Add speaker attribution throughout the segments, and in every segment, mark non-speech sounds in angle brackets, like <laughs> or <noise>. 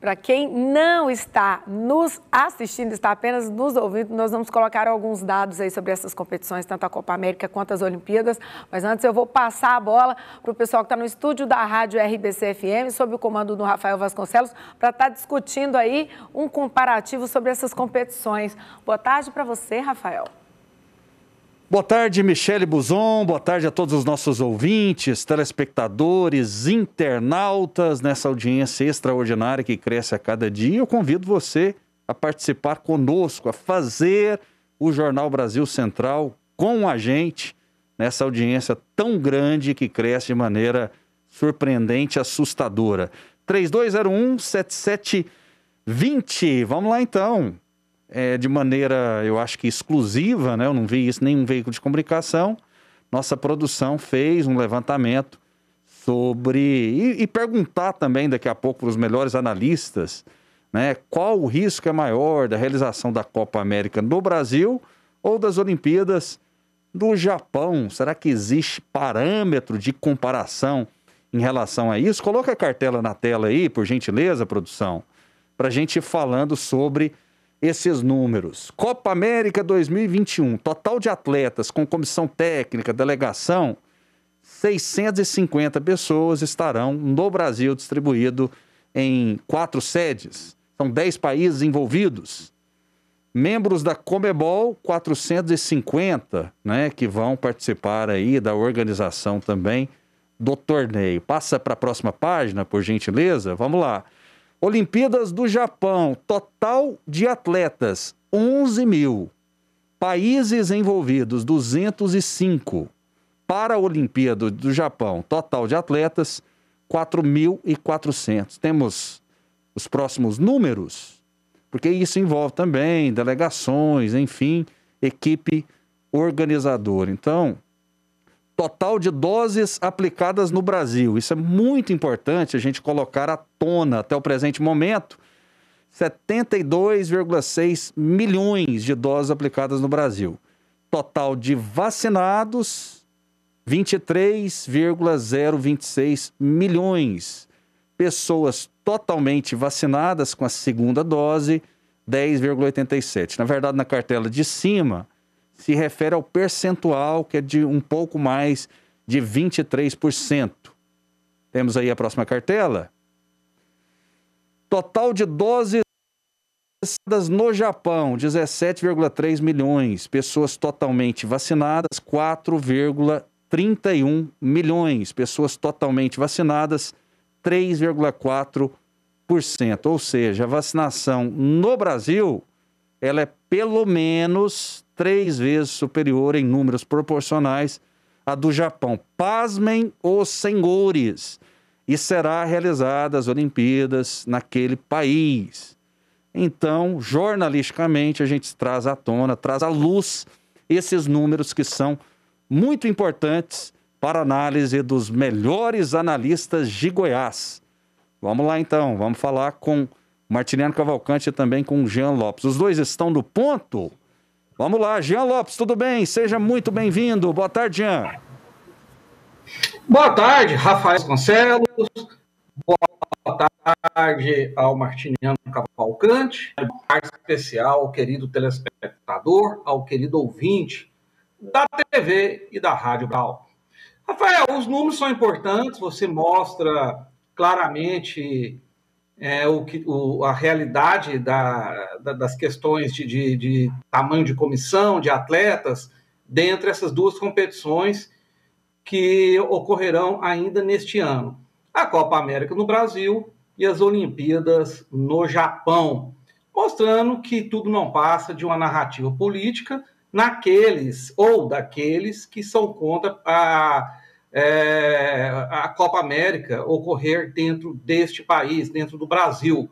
Speaker 1: Para quem não está nos assistindo, está apenas nos ouvindo, nós vamos colocar alguns dados aí sobre essas competições, tanto a Copa América quanto as Olimpíadas. Mas antes eu vou passar a bola para o pessoal que está no estúdio da Rádio RBC FM, sob o comando do Rafael Vasconcelos, para estar tá discutindo aí um comparativo sobre essas competições. Boa tarde para você, Rafael.
Speaker 2: Boa tarde, Michele Buzon. Boa tarde a todos os nossos ouvintes, telespectadores, internautas nessa audiência extraordinária que cresce a cada dia. Eu convido você a participar conosco, a fazer o Jornal Brasil Central com a gente nessa audiência tão grande que cresce de maneira surpreendente, assustadora. 3201 7720. Vamos lá então é, de maneira, eu acho que exclusiva, né? eu não vi isso em nenhum veículo de comunicação, nossa produção fez um levantamento sobre. E, e perguntar também daqui a pouco para os melhores analistas né? qual o risco é maior da realização da Copa América no Brasil ou das Olimpíadas do Japão. Será que existe parâmetro de comparação em relação a isso? Coloca a cartela na tela aí, por gentileza, produção, para a gente ir falando sobre esses números. Copa América 2021, total de atletas com comissão técnica, delegação, 650 pessoas estarão no Brasil distribuído em quatro sedes. São 10 países envolvidos. Membros da Comebol, 450, né, que vão participar aí da organização também do torneio. Passa para a próxima página, por gentileza. Vamos lá. Olimpíadas do Japão, total de atletas, 11 mil. Países envolvidos, 205. Para a Olimpíada do Japão, total de atletas, 4.400. Temos os próximos números, porque isso envolve também delegações, enfim, equipe organizadora. Então, total de doses aplicadas no Brasil. Isso é muito importante a gente colocar à tona até o presente momento. 72,6 milhões de doses aplicadas no Brasil. Total de vacinados 23,026 milhões. Pessoas totalmente vacinadas com a segunda dose 10,87. Na verdade, na cartela de cima, se refere ao percentual, que é de um pouco mais de 23%. Temos aí a próxima cartela. Total de doses no Japão, 17,3 milhões. Pessoas totalmente vacinadas, 4,31 milhões. Pessoas totalmente vacinadas, 3,4%. Ou seja, a vacinação no Brasil, ela é pelo menos três vezes superior em números proporcionais à do Japão. Pasmem os senhores! E será realizadas as Olimpíadas naquele país. Então, jornalisticamente, a gente traz à tona, traz à luz esses números que são muito importantes para análise dos melhores analistas de Goiás. Vamos lá então, vamos falar com Martiniano Cavalcante e também com Jean Lopes. Os dois estão no ponto? Vamos lá, Jean Lopes, tudo bem? Seja muito bem-vindo. Boa tarde, Jean. Boa tarde, Rafael Concelos. Boa tarde
Speaker 1: ao Martiniano Cavalcante. Boa tarde especial ao querido telespectador, ao querido ouvinte da TV e da Rádio Brau. Rafael, os números são importantes, você mostra claramente é, o que, o, a realidade da, da, das questões de, de, de, tamanho de comissão, de atletas, dentre essas duas competições que ocorrerão ainda neste ano. A Copa América no Brasil e as Olimpíadas no Japão, mostrando que tudo não passa de uma narrativa política naqueles ou daqueles que são contra a é, a Copa América ocorrer dentro deste país, dentro do Brasil.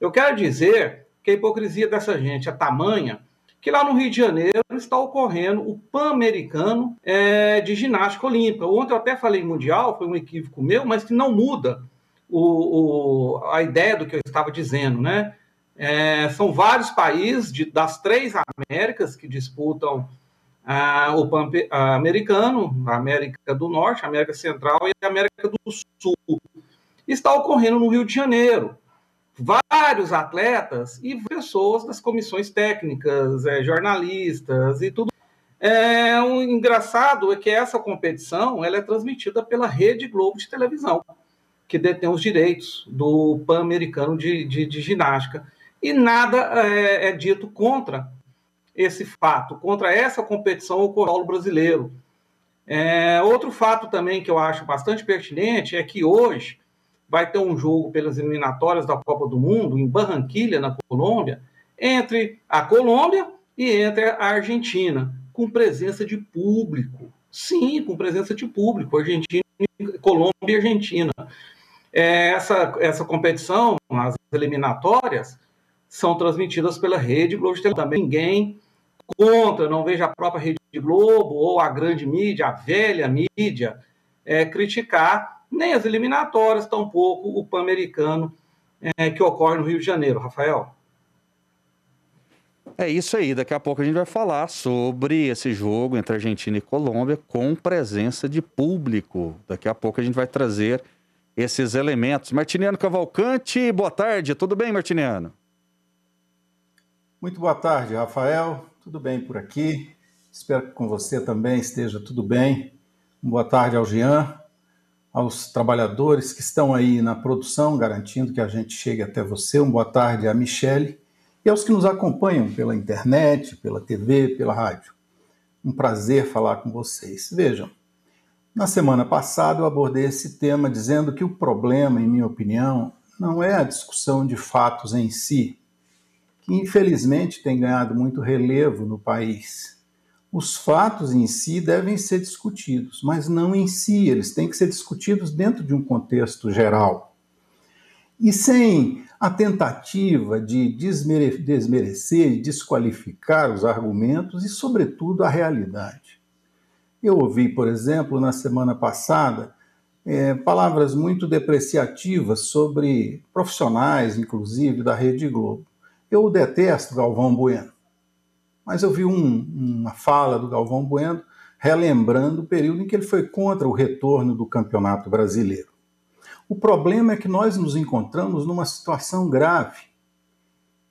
Speaker 1: Eu quero dizer que a hipocrisia dessa gente é tamanha que lá no Rio de Janeiro está ocorrendo o Pan-Americano é, de Ginástica Olímpica. Ontem eu até falei Mundial, foi um equívoco meu, mas que não muda o, o, a ideia do que eu estava dizendo, né? É, são vários países de, das três Américas que disputam ah, o pan americano, a América do Norte, a América Central e a América do Sul. Está ocorrendo no Rio de Janeiro. Vários atletas e pessoas das comissões técnicas, é, jornalistas e tudo. É, o um engraçado é que essa competição ela é transmitida pela Rede Globo de televisão, que detém os direitos do pan-americano de, de, de ginástica. E nada é, é dito contra esse fato, contra essa competição o colo brasileiro. É, outro fato também que eu acho bastante pertinente é que hoje vai ter um jogo pelas eliminatórias da Copa do Mundo em Barranquilha, na Colômbia, entre a Colômbia e entre a Argentina, com presença de público. Sim, com presença de público, Argentina, Colômbia e Argentina. É, essa, essa competição, as eliminatórias, são transmitidas pela rede Globo de Também ninguém contra, não vejo a própria Rede Globo ou a grande mídia, a velha mídia, é, criticar nem as eliminatórias, tampouco o Pan-Americano é, que ocorre no Rio de Janeiro, Rafael.
Speaker 2: É isso aí, daqui a pouco a gente vai falar sobre esse jogo entre Argentina e Colômbia com presença de público. Daqui a pouco a gente vai trazer esses elementos. Martiniano Cavalcante, boa tarde, tudo bem, Martiniano?
Speaker 3: Muito boa tarde, Rafael tudo bem por aqui. Espero que com você também esteja tudo bem. Boa tarde ao Jean, aos trabalhadores que estão aí na produção, garantindo que a gente chegue até você. Uma boa tarde à Michele e aos que nos acompanham pela internet, pela TV, pela rádio. Um prazer falar com vocês. Vejam, na semana passada eu abordei esse tema dizendo que o problema, em minha opinião, não é a discussão de fatos em si, que infelizmente tem ganhado muito relevo no país. Os fatos em si devem ser discutidos, mas não em si, eles têm que ser discutidos dentro de um contexto geral. E sem a tentativa de desmere desmerecer e desqualificar os argumentos e, sobretudo, a realidade. Eu ouvi, por exemplo, na semana passada, é, palavras muito depreciativas sobre profissionais, inclusive da Rede Globo. Eu detesto Galvão Bueno, mas eu vi um, uma fala do Galvão Bueno relembrando o período em que ele foi contra o retorno do campeonato brasileiro. O problema é que nós nos encontramos numa situação grave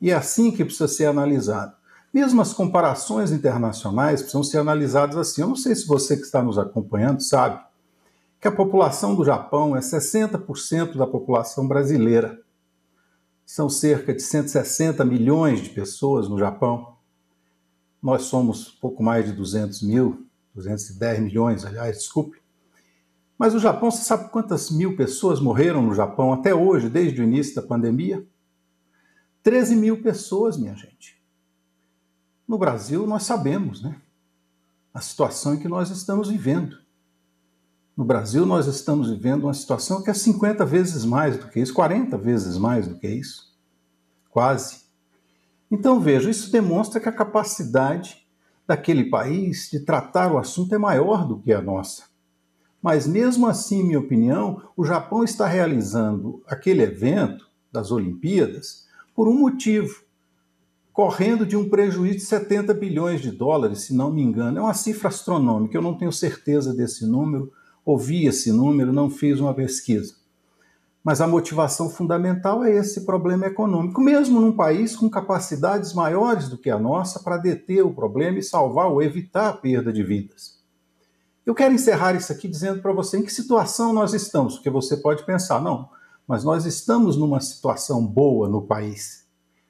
Speaker 3: e é assim que precisa ser analisado. Mesmo as comparações internacionais precisam ser analisadas assim. Eu não sei se você que está nos acompanhando sabe que a população do Japão é 60% da população brasileira. São cerca de 160 milhões de pessoas no Japão. Nós somos pouco mais de 200 mil, 210 milhões, aliás, desculpe. Mas o Japão, você sabe quantas mil pessoas morreram no Japão até hoje, desde o início da pandemia? 13 mil pessoas, minha gente. No Brasil, nós sabemos, né? A situação em que nós estamos vivendo. No Brasil, nós estamos vivendo uma situação que é 50 vezes mais do que isso, 40 vezes mais do que isso. Quase. Então, veja, isso demonstra que a capacidade daquele país de tratar o assunto é maior do que a nossa. Mas, mesmo assim, minha opinião, o Japão está realizando aquele evento das Olimpíadas por um motivo, correndo de um prejuízo de 70 bilhões de dólares, se não me engano. É uma cifra astronômica, eu não tenho certeza desse número, ouvi esse número, não fiz uma pesquisa. Mas a motivação fundamental é esse problema econômico, mesmo num país com capacidades maiores do que a nossa para deter o problema e salvar ou evitar a perda de vidas. Eu quero encerrar isso aqui dizendo para você em que situação nós estamos, porque você pode pensar, não, mas nós estamos numa situação boa no país.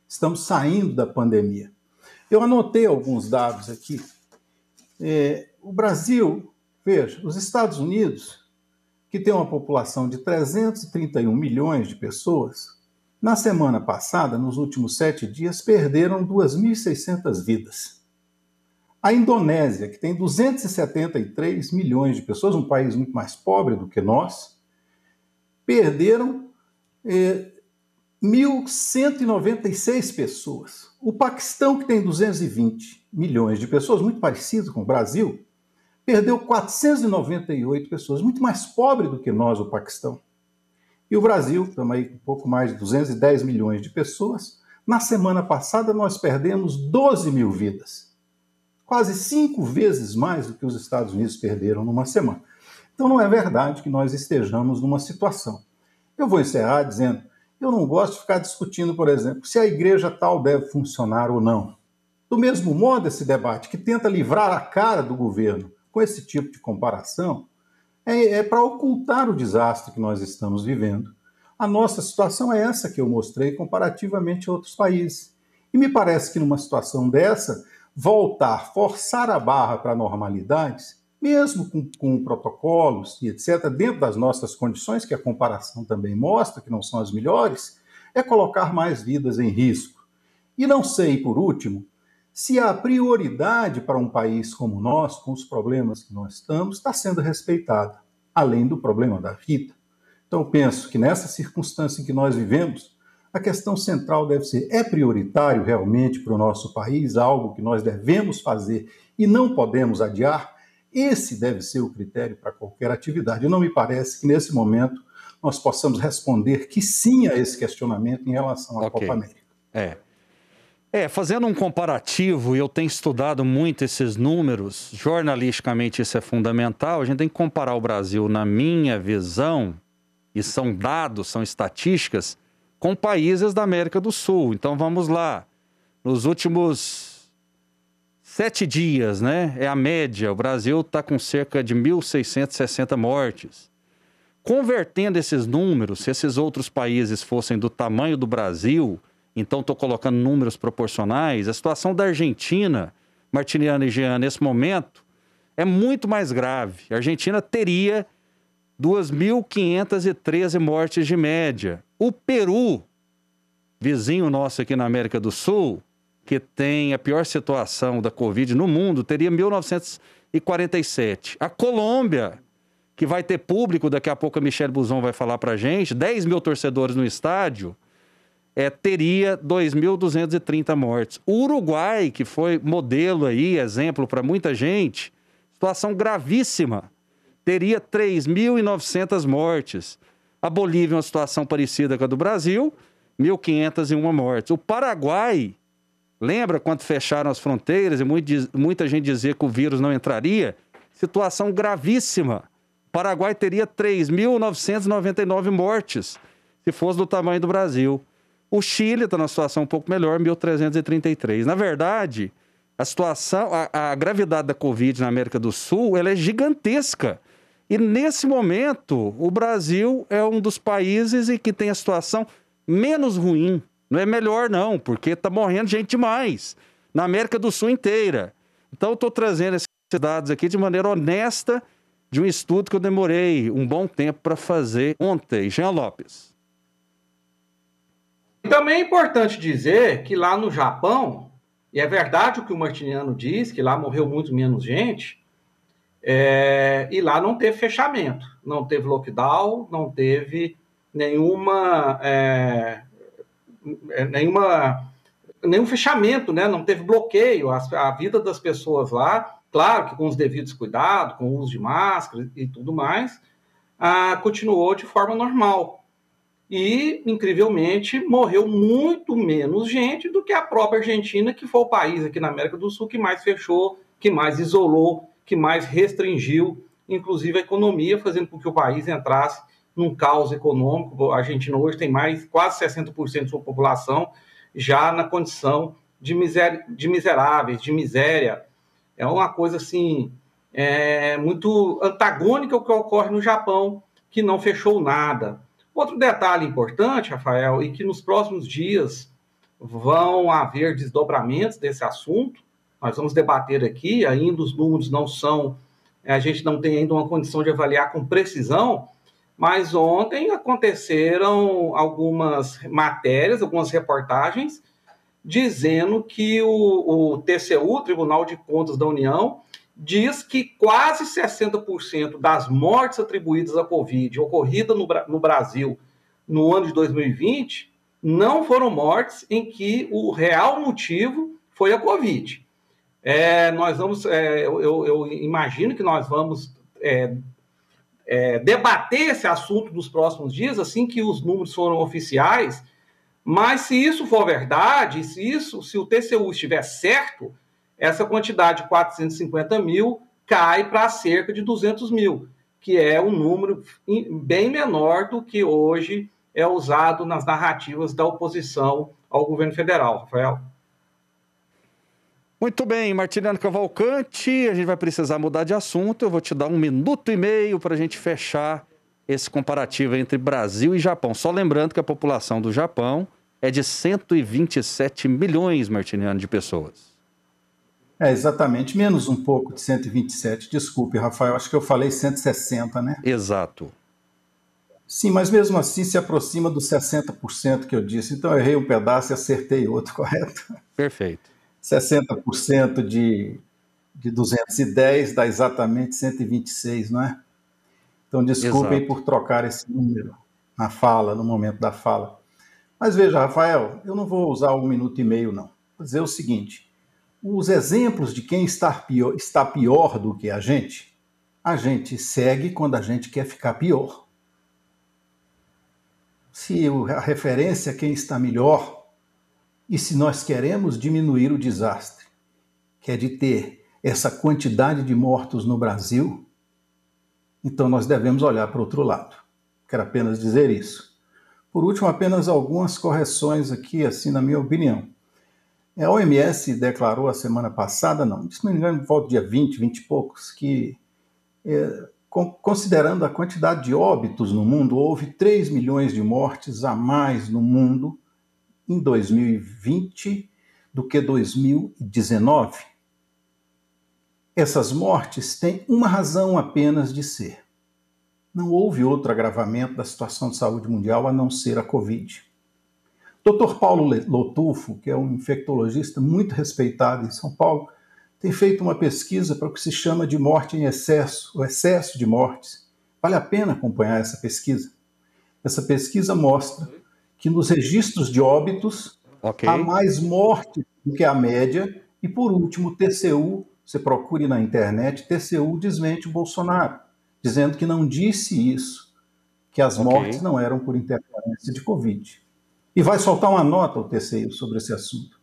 Speaker 3: Estamos saindo da pandemia. Eu anotei alguns dados aqui. É, o Brasil Veja, os Estados Unidos, que tem uma população de 331 milhões de pessoas, na semana passada, nos últimos sete dias, perderam 2.600 vidas. A Indonésia, que tem 273 milhões de pessoas, um país muito mais pobre do que nós, perderam eh, 1.196 pessoas. O Paquistão, que tem 220 milhões de pessoas, muito parecido com o Brasil, perdeu 498 pessoas, muito mais pobre do que nós, o Paquistão. E o Brasil, estamos aí com um pouco mais de 210 milhões de pessoas. Na semana passada, nós perdemos 12 mil vidas. Quase cinco vezes mais do que os Estados Unidos perderam numa semana. Então, não é verdade que nós estejamos numa situação. Eu vou encerrar dizendo: eu não gosto de ficar discutindo, por exemplo, se a igreja tal deve funcionar ou não. Do mesmo modo, esse debate que tenta livrar a cara do governo com esse tipo de comparação é, é para ocultar o desastre que nós estamos vivendo. A nossa situação é essa que eu mostrei comparativamente a outros países. E me parece que numa situação dessa, voltar, forçar a barra para normalidades, mesmo com, com protocolos e etc., dentro das nossas condições, que a comparação também mostra, que não são as melhores, é colocar mais vidas em risco. E não sei, por último, se a prioridade para um país como nós, com os problemas que nós estamos, está sendo respeitada, além do problema da vida. Então, penso que nessa circunstância em que nós vivemos, a questão central deve ser: é prioritário realmente para o nosso país algo que nós devemos fazer e não podemos adiar? Esse deve ser o critério para qualquer atividade. E não me parece que nesse momento nós possamos responder que sim a esse questionamento em relação
Speaker 2: à okay. Copa América. É. É, fazendo um comparativo, e eu tenho estudado muito esses números, jornalisticamente isso é fundamental, a gente tem que comparar o Brasil, na minha visão, e são dados, são estatísticas, com países da América do Sul. Então vamos lá. Nos últimos sete dias, né? É a média. O Brasil está com cerca de 1.660 mortes. Convertendo esses números, se esses outros países fossem do tamanho do Brasil, então estou colocando números proporcionais, a situação da Argentina, Martiniano e Jean, nesse momento, é muito mais grave. A Argentina teria 2.513 mortes de média. O Peru, vizinho nosso aqui na América do Sul, que tem a pior situação da Covid no mundo, teria 1.947. A Colômbia, que vai ter público, daqui a pouco a Michelle Buzon vai falar para gente, 10 mil torcedores no estádio, é, teria 2.230 mortes. O Uruguai, que foi modelo aí, exemplo para muita gente, situação gravíssima, teria 3.900 mortes. A Bolívia, uma situação parecida com a do Brasil, 1.501 mortes. O Paraguai, lembra quando fecharam as fronteiras e muito, muita gente dizia que o vírus não entraria? Situação gravíssima. O Paraguai teria 3.999 mortes, se fosse do tamanho do Brasil. O Chile está numa situação um pouco melhor, 1.333. Na verdade, a situação, a, a, gravidade da Covid na América do Sul, ela é gigantesca. E nesse momento, o Brasil é um dos países em que tem a situação menos ruim. Não é melhor, não, porque está morrendo gente demais na América do Sul inteira. Então, estou trazendo esses dados aqui de maneira honesta de um estudo que eu demorei um bom tempo para fazer ontem. Jean Lopes. E também é
Speaker 1: importante dizer que lá no Japão, e é verdade o que o Martiniano diz, que lá morreu muito menos gente, é, e lá não teve fechamento, não teve lockdown, não teve nenhuma. É, é nenhuma nenhum fechamento, né? não teve bloqueio. A, a, vida das pessoas lá, claro que com os devidos cuidados, com o uso de máscara e tudo mais, ah, continuou de forma normal e, incrivelmente, morreu muito menos gente do que a própria Argentina, que foi o país aqui na América do Sul que mais fechou, que mais isolou, que mais restringiu, inclusive, a economia, fazendo com que o país entrasse num caos econômico. A Argentina hoje tem mais quase 60% de sua população já na condição de, miséria, de miseráveis, de miséria. É uma coisa assim é, muito antagônica ao que ocorre no Japão, que não fechou nada. Outro detalhe importante, Rafael, e que nos próximos dias vão haver desdobramentos desse assunto. Nós vamos debater aqui, ainda os números não são, a gente não tem ainda uma condição de avaliar com precisão, mas ontem aconteceram algumas matérias, algumas reportagens dizendo que o, o TCU, Tribunal de Contas da União, diz que quase 60% das mortes atribuídas à Covid ocorrida no, no Brasil no ano de 2020 não foram mortes em que o real motivo foi a Covid. É, nós vamos, é, eu, eu, imagino que nós vamos é, é, debater esse assunto nos próximos dias, assim que os números foram oficiais. Mas se isso for verdade, se isso, se o TCU estiver certo, essa quantidade, 450 mil, cai para cerca de 200 mil, que é um número bem menor do que hoje é usado nas narrativas da oposição ao governo federal,
Speaker 2: Rafael. Muito bem, Martiniano Cavalcante, a gente vai precisar mudar de assunto. Eu vou te dar um minuto e meio para a gente fechar esse comparativo entre Brasil e Japão. Só lembrando que a população do Japão é de 127 milhões, Martiniano, de pessoas.
Speaker 3: É, exatamente, menos um pouco de 127. Desculpe, Rafael, acho que eu falei 160, né?
Speaker 2: Exato.
Speaker 3: Sim, mas mesmo assim se aproxima dos 60% que eu disse. Então eu errei um pedaço e acertei outro, <laughs> correto? Perfeito. 60% de, de 210 dá exatamente 126, não é? Então desculpem Exato. por trocar esse número na fala, no momento da fala. Mas veja, Rafael, eu não vou usar um minuto e meio, não. Vou dizer o seguinte os exemplos de quem está pior, está pior do que a gente, a gente segue quando a gente quer ficar pior. Se a referência é quem está melhor, e se nós queremos diminuir o desastre, que é de ter essa quantidade de mortos no Brasil, então nós devemos olhar para outro lado. Quero apenas dizer isso. Por último, apenas algumas correções aqui, assim, na minha opinião. É, a OMS declarou a semana passada, não, se não me engano, volta dia 20, 20 e poucos, que é, considerando a quantidade de óbitos no mundo, houve 3 milhões de mortes a mais no mundo em 2020 do que 2019. Essas mortes têm uma razão apenas de ser. Não houve outro agravamento da situação de saúde mundial a não ser a Covid. Dr. Paulo Lotufo, que é um infectologista muito respeitado em São Paulo, tem feito uma pesquisa para o que se chama de morte em excesso, o excesso de mortes. Vale a pena acompanhar essa pesquisa. Essa pesquisa mostra que nos registros de óbitos okay. há mais mortes do que a média. E por último, TCU, você procure na internet, TCU desmente o Bolsonaro, dizendo que não disse isso, que as okay. mortes não eram por interferência de Covid e vai soltar uma nota ao TCU sobre esse assunto.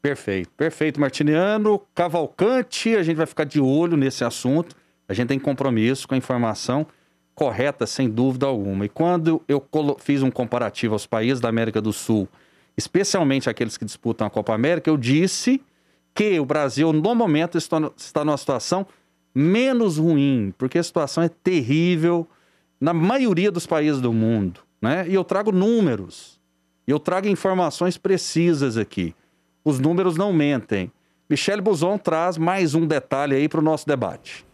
Speaker 2: Perfeito, perfeito, Martiniano. Cavalcante, a gente vai ficar de olho nesse assunto. A gente tem compromisso com a informação correta, sem dúvida alguma. E quando eu fiz um comparativo aos países da América do Sul, especialmente aqueles que disputam a Copa América, eu disse que o Brasil, no momento, está numa situação menos ruim, porque a situação é terrível na maioria dos países do mundo. Né? E eu trago números. eu trago informações precisas aqui. Os números não mentem. Michele Buzon traz mais um detalhe aí para o nosso debate.